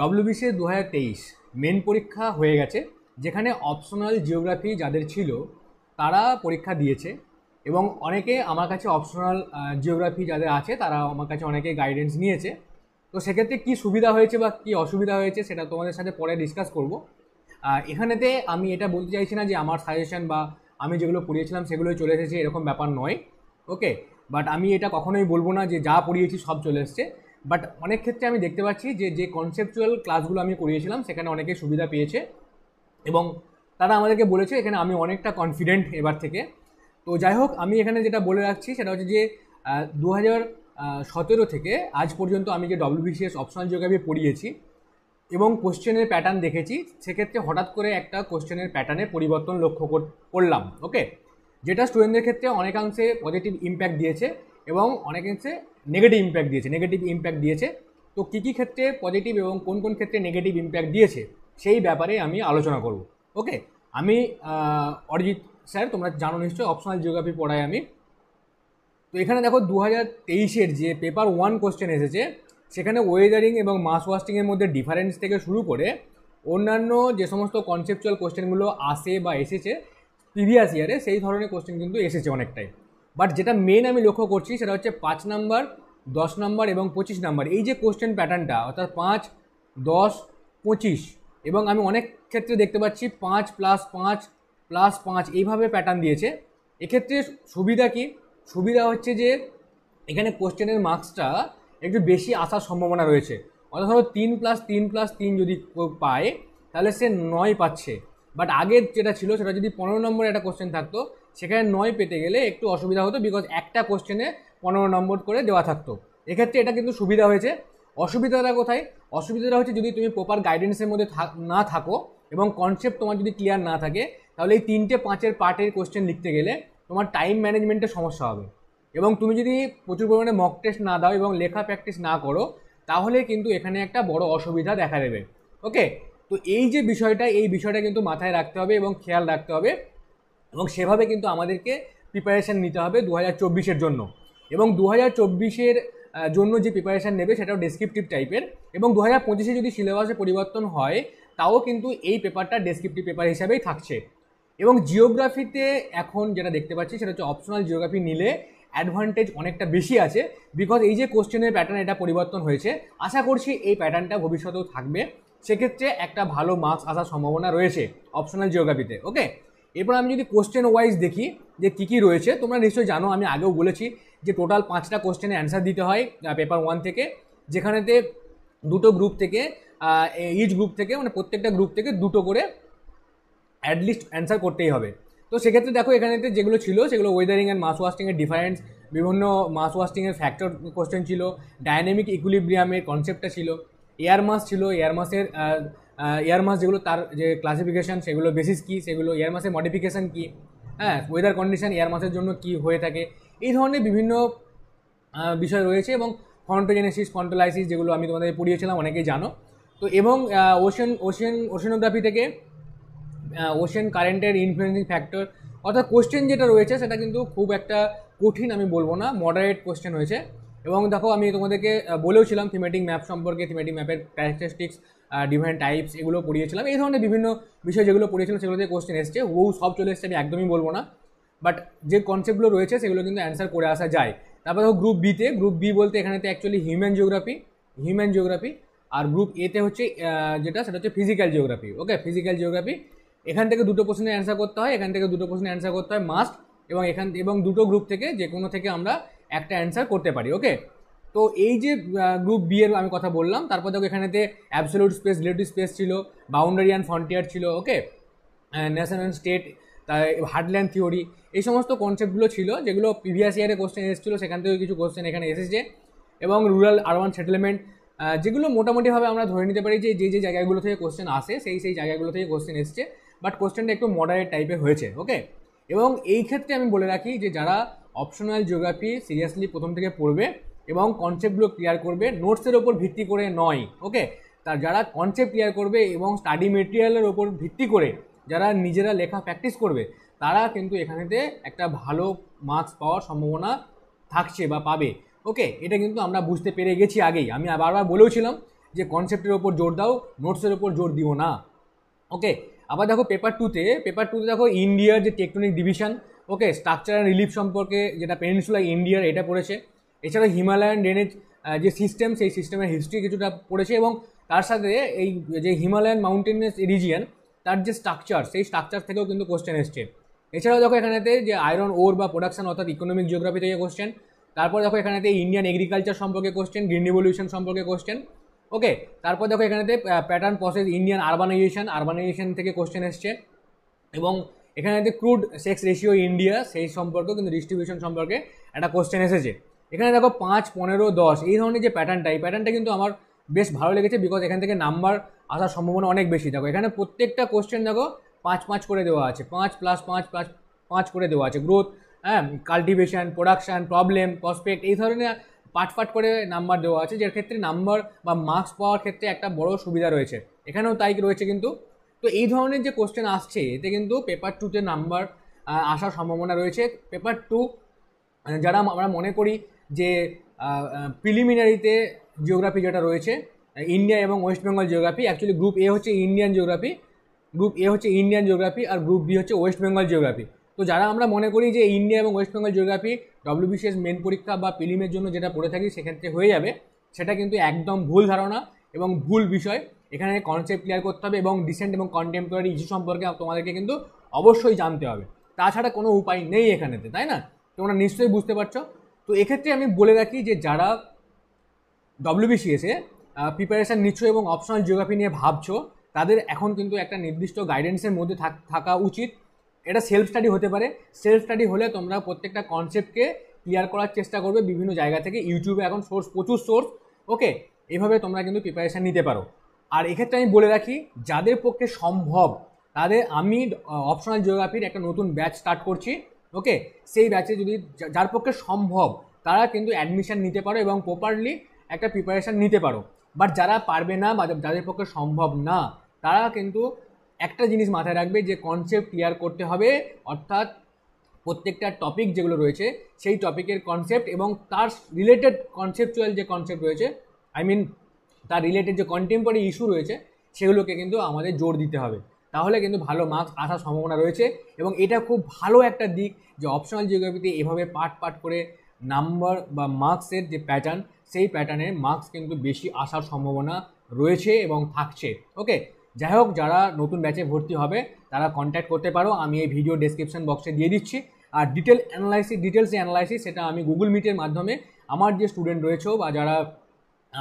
ডব্লিউবিসিএ দু হাজার তেইশ মেন পরীক্ষা হয়ে গেছে যেখানে অপশনাল জিওগ্রাফি যাদের ছিল তারা পরীক্ষা দিয়েছে এবং অনেকে আমার কাছে অপশনাল জিওগ্রাফি যাদের আছে তারা আমার কাছে অনেকে গাইডেন্স নিয়েছে তো সেক্ষেত্রে কী সুবিধা হয়েছে বা কী অসুবিধা হয়েছে সেটা তোমাদের সাথে পরে ডিসকাস করব এখানেতে আমি এটা বলতে চাইছি না যে আমার সাজেশন বা আমি যেগুলো পড়িয়েছিলাম সেগুলোই চলে এসেছে এরকম ব্যাপার নয় ওকে বাট আমি এটা কখনোই বলবো না যে যা পড়িয়েছি সব চলে এসছে বাট অনেক ক্ষেত্রে আমি দেখতে পাচ্ছি যে যে কনসেপচুয়াল ক্লাসগুলো আমি করিয়েছিলাম সেখানে অনেকে সুবিধা পেয়েছে এবং তারা আমাদেরকে বলেছে এখানে আমি অনেকটা কনফিডেন্ট এবার থেকে তো যাই হোক আমি এখানে যেটা বলে রাখছি সেটা হচ্ছে যে দু হাজার সতেরো থেকে আজ পর্যন্ত আমি যে ডব্লিউবিসিএস অপশনাল জিওগ্রাফি পড়িয়েছি এবং কোশ্চেনের প্যাটার্ন দেখেছি সেক্ষেত্রে হঠাৎ করে একটা কোশ্চেনের প্যাটার্নে পরিবর্তন লক্ষ্য করলাম ওকে যেটা স্টুডেন্টদের ক্ষেত্রে অনেকাংশে পজিটিভ ইম্প্যাক্ট দিয়েছে এবং অনেকাংশে নেগেটিভ ইম্প্যাক্ট দিয়েছে নেগেটিভ ইম্প্যাক্ট দিয়েছে তো কী কী ক্ষেত্রে পজিটিভ এবং কোন কোন ক্ষেত্রে নেগেটিভ ইম্প্যাক্ট দিয়েছে সেই ব্যাপারে আমি আলোচনা করব ওকে আমি অরিজিৎ স্যার তোমরা জানো নিশ্চয়ই অপশনাল জিওগ্রাফি পড়াই আমি তো এখানে দেখো দু হাজার তেইশের যে পেপার ওয়ান কোশ্চেন এসেছে সেখানে ওয়েদারিং এবং মাস ওয়াস্টিংয়ের মধ্যে ডিফারেন্স থেকে শুরু করে অন্যান্য যে সমস্ত কনসেপচুয়াল কোশ্চেনগুলো আসে বা এসেছে প্রিভিয়াস ইয়ারে সেই ধরনের কোশ্চেন কিন্তু এসেছে অনেকটাই বাট যেটা মেন আমি লক্ষ্য করছি সেটা হচ্ছে পাঁচ নাম্বার দশ নম্বর এবং পঁচিশ নম্বর এই যে কোশ্চেন প্যাটার্নটা অর্থাৎ পাঁচ দশ পঁচিশ এবং আমি অনেক ক্ষেত্রে দেখতে পাচ্ছি পাঁচ প্লাস পাঁচ প্লাস পাঁচ এইভাবে প্যাটার্ন দিয়েছে এক্ষেত্রে সুবিধা কি সুবিধা হচ্ছে যে এখানে কোশ্চেনের মার্কসটা একটু বেশি আসার সম্ভাবনা রয়েছে অর্থাৎ ধরো তিন প্লাস তিন প্লাস তিন যদি পায় তাহলে সে নয় পাচ্ছে বাট আগের যেটা ছিল সেটা যদি পনেরো নম্বরে একটা কোশ্চেন থাকতো সেখানে নয় পেতে গেলে একটু অসুবিধা হতো বিকজ একটা কোশ্চেনে পনেরো নম্বর করে দেওয়া থাকতো এক্ষেত্রে এটা কিন্তু সুবিধা হয়েছে অসুবিধাটা কোথায় অসুবিধাটা হচ্ছে যদি তুমি প্রপার গাইডেন্সের মধ্যে না থাকো এবং কনসেপ্ট তোমার যদি ক্লিয়ার না থাকে তাহলে এই তিনটে পাঁচের পার্টের কোশ্চেন লিখতে গেলে তোমার টাইম ম্যানেজমেন্টের সমস্যা হবে এবং তুমি যদি প্রচুর পরিমাণে মক টেস্ট না দাও এবং লেখা প্র্যাকটিস না করো তাহলে কিন্তু এখানে একটা বড় অসুবিধা দেখা দেবে ওকে তো এই যে বিষয়টা এই বিষয়টা কিন্তু মাথায় রাখতে হবে এবং খেয়াল রাখতে হবে এবং সেভাবে কিন্তু আমাদেরকে প্রিপারেশান নিতে হবে দু হাজার চব্বিশের জন্য এবং দু হাজার চব্বিশের জন্য যে প্রিপারেশান নেবে সেটাও ডেসক্রিপটিভ টাইপের এবং দু হাজার পঁচিশে যদি সিলেবাসে পরিবর্তন হয় তাও কিন্তু এই পেপারটা ডেসক্রিপটিভ পেপার হিসাবেই থাকছে এবং জিওগ্রাফিতে এখন যেটা দেখতে পাচ্ছি সেটা হচ্ছে অপশনাল জিওগ্রাফি নিলে অ্যাডভান্টেজ অনেকটা বেশি আছে বিকজ এই যে কোশ্চেনের প্যাটার্ন এটা পরিবর্তন হয়েছে আশা করছি এই প্যাটার্নটা ভবিষ্যতেও থাকবে সেক্ষেত্রে একটা ভালো মার্কস আসার সম্ভাবনা রয়েছে অপশনাল জিওগ্রাফিতে ওকে এরপর আমি যদি কোশ্চেন ওয়াইজ দেখি যে কী কী রয়েছে তোমরা নিশ্চয়ই জানো আমি আগেও বলেছি যে টোটাল পাঁচটা কোশ্চেনে অ্যান্সার দিতে হয় পেপার ওয়ান থেকে যেখানেতে দুটো গ্রুপ থেকে ইচ গ্রুপ থেকে মানে প্রত্যেকটা গ্রুপ থেকে দুটো করে অ্যাটলিস্ট অ্যান্সার করতেই হবে তো সেক্ষেত্রে দেখো এখানেতে যেগুলো ছিল সেগুলো ওয়েদারিং অ্যান্ড মাস ওয়াস্টিংয়ের ডিফারেন্স বিভিন্ন মাস ওয়াস্টিংয়ের ফ্যাক্টর কোশ্চেন ছিল ডাইনামিক ইকুলিব্রিয়ামের কনসেপ্টটা ছিল এয়ার মাস ছিল এয়ার মাসের ইয়ার মাস যেগুলো তার যে ক্লাসিফিকেশান সেগুলো বেসিস কী সেগুলো এয়ার মাসের মডিফিকেশান কী হ্যাঁ ওয়েদার কন্ডিশান ইয়ার মাসের জন্য কী হয়ে থাকে এই ধরনের বিভিন্ন বিষয় রয়েছে এবং ফন্টোজেনেসিস ফন্টোলাইসিস যেগুলো আমি তোমাদের পড়িয়েছিলাম অনেকেই জানো তো এবং ওশেন ওশেন ওশেনোগ্রাফি থেকে ওশেন কারেন্টের ইনফ্লুয়েন্সিং ফ্যাক্টর অর্থাৎ কোশ্চেন যেটা রয়েছে সেটা কিন্তু খুব একটা কঠিন আমি বলবো না মডারেট কোশ্চেন হয়েছে এবং দেখো আমি তোমাদেরকে বলেওছিলাম থিমেটিক ম্যাপ সম্পর্কে থিমেটিক ম্যাপের ক্যারেক্টারিস্টিক্স ডিফারেন্ট টাইপস এগুলো পড়িয়েছিলাম এই ধরনের বিভিন্ন বিষয় যেগুলো পড়িয়েছিলাম সেগুলো থেকে কোশ্চেন এসছে ও সব চলে এসছে আমি একদমই বলবো না বাট যে কনসেপ্টগুলো রয়েছে সেগুলো কিন্তু অ্যান্সার করে আসা যায় তারপর দেখো গ্রুপ বিতে গ্রুপ বি বলতে এখানেতে actually human geography human geography আর গ্রুপ এতে হচ্ছে যেটা সেটা হচ্ছে physical geography okay physical geography এখান থেকে দুটো কোশ্চেনের অ্যান্সার করতে হয় এখান থেকে দুটো কোশ্চেনের অ্যান্সার করতে হয় মাস্ট এবং এখান এবং দুটো গ্রুপ থেকে যে কোনো থেকে আমরা একটা অ্যান্সার করতে পারি ওকে তো এই যে গ্রুপ বি এর আমি কথা বললাম তারপর দেখো এখানেতে অ্যাবসোলিউট স্পেস রিলেটিভ স্পেস ছিল বাউন্ডারি অ্যান্ড ফ্রন্টিয়ার ছিল okay national and state heartland theory এই সমস্ত কনসেপ্টগুলো ছিল যেগুলো প্রিভিয়াস ইয়ারে কোশ্চেন এসেছিলো সেখান থেকে কিছু কোশ্চেন এখানে এসেছে এবং রুরাল আরবান সেটেলমেন্ট যেগুলো মোটামুটিভাবে আমরা ধরে নিতে পারি যে যে যে জায়গাগুলো থেকে কোশ্চেন আসে সেই সেই জায়গাগুলো থেকে কোশ্চেন এসছে বাট কোশ্চেনটা একটু মডারেট টাইপের হয়েছে ওকে এবং এই ক্ষেত্রে আমি বলে রাখি যে যারা অপশনাল জিওগ্রাফি সিরিয়াসলি প্রথম থেকে পড়বে এবং কনসেপ্টগুলো ক্লিয়ার করবে নোটসের ওপর ভিত্তি করে নয় ওকে তার যারা কনসেপ্ট ক্লিয়ার করবে এবং স্টাডি মেটেরিয়ালের ওপর ভিত্তি করে যারা নিজেরা লেখা প্র্যাকটিস করবে তারা কিন্তু এখানেতে একটা ভালো মার্কস পাওয়ার সম্ভাবনা থাকছে বা পাবে ওকে এটা কিন্তু আমরা বুঝতে পেরে গেছি আগেই আমি বারবার বলেওছিলাম যে কনসেপ্টের ওপর জোর দাও নোটসের ওপর জোর দিও না ওকে আবার দেখো পেপার টুতে পেপার টুতে দেখো ইন্ডিয়ার যে tectonic division okay structure and relief সম্পর্কে যেটা পেনিনসুলা ইন্ডিয়ার এটা পড়েছে এছাড়া হিমালয়ান ড্রেনেজ যে সিস্টেম সেই সিস্টেমের হিস্ট্রি কিছুটা পড়েছে এবং তার সাথে এই যে হিমালয়ান মাউন্টেনিয়াস রিজিয়ান তার যে স্ট্রাকচার সেই স্ট্রাকচার থেকেও কিন্তু কোশ্চেন এসছে এছাড়াও দেখো এখানেতে যে আয়রন ওর বা প্রোডাকশন অর্থাৎ ইকোনমিক জিওগ্রাফি থেকে কোশ্চেন তারপর দেখো এখানেতে ইন্ডিয়ান এগ্রিকালচার সম্পর্কে কোশ্চেন গ্রিন রিভলিউশন সম্পর্কে কোশ্চেন ওকে তারপর দেখো এখানেতে pattern process Indian urbanization urbanization থেকে কোশ্চেন এসছে এবং এখানে যে ক্রুড সেক্স রেশিও ইন্ডিয়া সেই সম্পর্কেও কিন্তু ডিস্ট্রিবিউশন সম্পর্কে একটা কোশ্চেন এসেছে এখানে দেখো পাঁচ পনেরো দশ এই ধরনের যে প্যাটার্নটা এই প্যাটার্নটা কিন্তু আমার বেশ ভালো লেগেছে বিকজ এখান থেকে নাম্বার আসার সম্ভাবনা অনেক বেশি দেখো এখানে প্রত্যেকটা কোশ্চেন দেখো পাঁচ পাঁচ করে দেওয়া আছে পাঁচ প্লাস পাঁচ প্লাস পাঁচ করে দেওয়া আছে গ্রোথ হ্যাঁ কাল্টিভেশন প্রোডাকশান প্রবলেম প্রসপেক্ট এই ধরনের পাট পাট করে নাম্বার দেওয়া আছে যার ক্ষেত্রে নাম্বার বা মার্কস পাওয়ার ক্ষেত্রে একটা বড় সুবিধা রয়েছে এখানেও তাই রয়েছে কিন্তু তো এই ধরনের যে কোশ্চেন আসছে এতে কিন্তু পেপার টুতে নাম্বার আসার সম্ভাবনা রয়েছে পেপার মানে টু যারা আমরা মনে করি যে প্রিলিমিনারিতে জিওগ্রাফি যেটা রয়েছে ইন্ডিয়া এবং West Bengal geography actually group A হচ্ছে ইন্ডিয়ান জিওগ্রাফি গ্রুপ এ হচ্ছে ইন্ডিয়ান জিওগ্রাফি আর গ্রুপ বি হচ্ছে ওয়েস্ট বেঙ্গল জিওগ্রাফি তো যারা আমরা মনে করি যে ইন্ডিয়া এবং West Bengal geography WBCS main পরীক্ষা বা প্রিলিমের জন্য যেটা পড়ে থাকি সেক্ষেত্রে হয়ে যাবে সেটা কিন্তু একদম ভুল ধারণা এবং ভুল বিষয় এখানে কনসেপ্ট ক্লিয়ার করতে হবে এবং ডিসেন্ট এবং কন্টেম্পোরারি ইস্যু সম্পর্কে তোমাদেরকে কিন্তু অবশ্যই জানতে হবে তাছাড়া কোনো উপায় নেই এখানেতে তাই না তোমরা নিশ্চয়ই বুঝতে পারছো তো এক্ষেত্রে আমি বলে রাখি যে যারা ডব্লিউবিসিএসে প্রিপারেশান নিচ্ছ এবং অপশনাল জিওগ্রাফি নিয়ে ভাবছো তাদের এখন কিন্তু একটা নির্দিষ্ট গাইডেন্সের মধ্যে থাকা উচিত এটা সেলফ স্টাডি হতে পারে সেলফ স্টাডি হলে তোমরা প্রত্যেকটা কনসেপ্টকে ক্লিয়ার করার চেষ্টা করবে বিভিন্ন জায়গা থেকে ইউটিউবে এখন সোর্স প্রচুর সোর্স ওকে এভাবে তোমরা কিন্তু প্রিপারেশান নিতে পারো আর এক্ষেত্রে আমি বলে রাখি যাদের পক্ষে সম্ভব তাদের আমি অপশনাল জিওগ্রাফির একটা নতুন ব্যাচ স্টার্ট করছি ওকে সেই ব্যাচে যদি যার পক্ষে সম্ভব তারা কিন্তু অ্যাডমিশান নিতে পারো এবং প্রপারলি একটা প্রিপারেশান নিতে পারো বাট যারা পারবে না বা যাদের পক্ষে সম্ভব না তারা কিন্তু একটা জিনিস মাথায় রাখবে যে কনসেপ্ট ক্লিয়ার করতে হবে অর্থাৎ প্রত্যেকটা টপিক যেগুলো রয়েছে সেই টপিকের কনসেপ্ট এবং তার রিলেটেড কনসেপচুয়াল যে কনসেপ্ট রয়েছে আই মিন তার রিলেটেড যে কন্টেম্পোরারি ইস্যু রয়েছে সেগুলোকে কিন্তু আমাদের জোর দিতে হবে তাহলে কিন্তু ভালো মার্কস আসার সম্ভাবনা রয়েছে এবং এটা খুব ভালো একটা দিক যে অপশনাল জিওগ্রাফিতে এভাবে পার্ট পার্ট করে নাম্বার বা মার্কসের যে প্যাটার্ন সেই প্যাটার্নের মার্কস কিন্তু বেশি আসার সম্ভাবনা রয়েছে এবং থাকছে ওকে যাই হোক যারা নতুন ব্যাচে ভর্তি হবে তারা কন্ট্যাক্ট করতে পারো আমি এই ভিডিও ডেসক্রিপশন বক্সে দিয়ে দিচ্ছি আর ডিটেল অ্যানালাইসিস ডিটেলস অ্যানালাইসিস সেটা আমি গুগল মিটের মাধ্যমে আমার যে স্টুডেন্ট রয়েছে বা যারা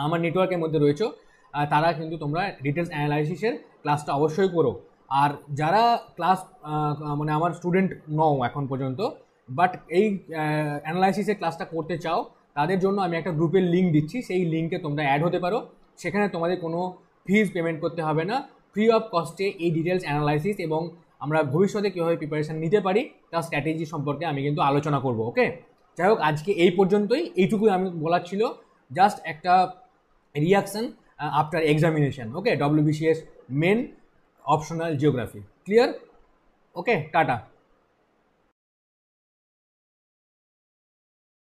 আমার নেটওয়ার্কের মধ্যে রয়েছে তারা কিন্তু তোমরা ডিটেলস অ্যানালাইসিসের ক্লাসটা অবশ্যই করো আর যারা ক্লাস মানে আমার স্টুডেন্ট নও এখন পর্যন্ত বাট এই অ্যানালাইসিসের ক্লাসটা করতে চাও তাদের জন্য আমি একটা গ্রুপের লিঙ্ক দিচ্ছি সেই লিঙ্কে তোমরা অ্যাড হতে পারো সেখানে তোমাদের কোনো ফিজ পেমেন্ট করতে হবে না ফ্রি অফ কস্টে এই ডিটেলস অ্যানালাইসিস এবং আমরা ভবিষ্যতে কীভাবে প্রিপারেশান নিতে পারি তার স্ট্র্যাটেজি সম্পর্কে আমি কিন্তু আলোচনা করব ওকে যাই হোক আজকে এই পর্যন্তই এইটুকুই আমি বলার ছিল জাস্ট একটা reaction after examination okay WBCS main optional geography clear okay tata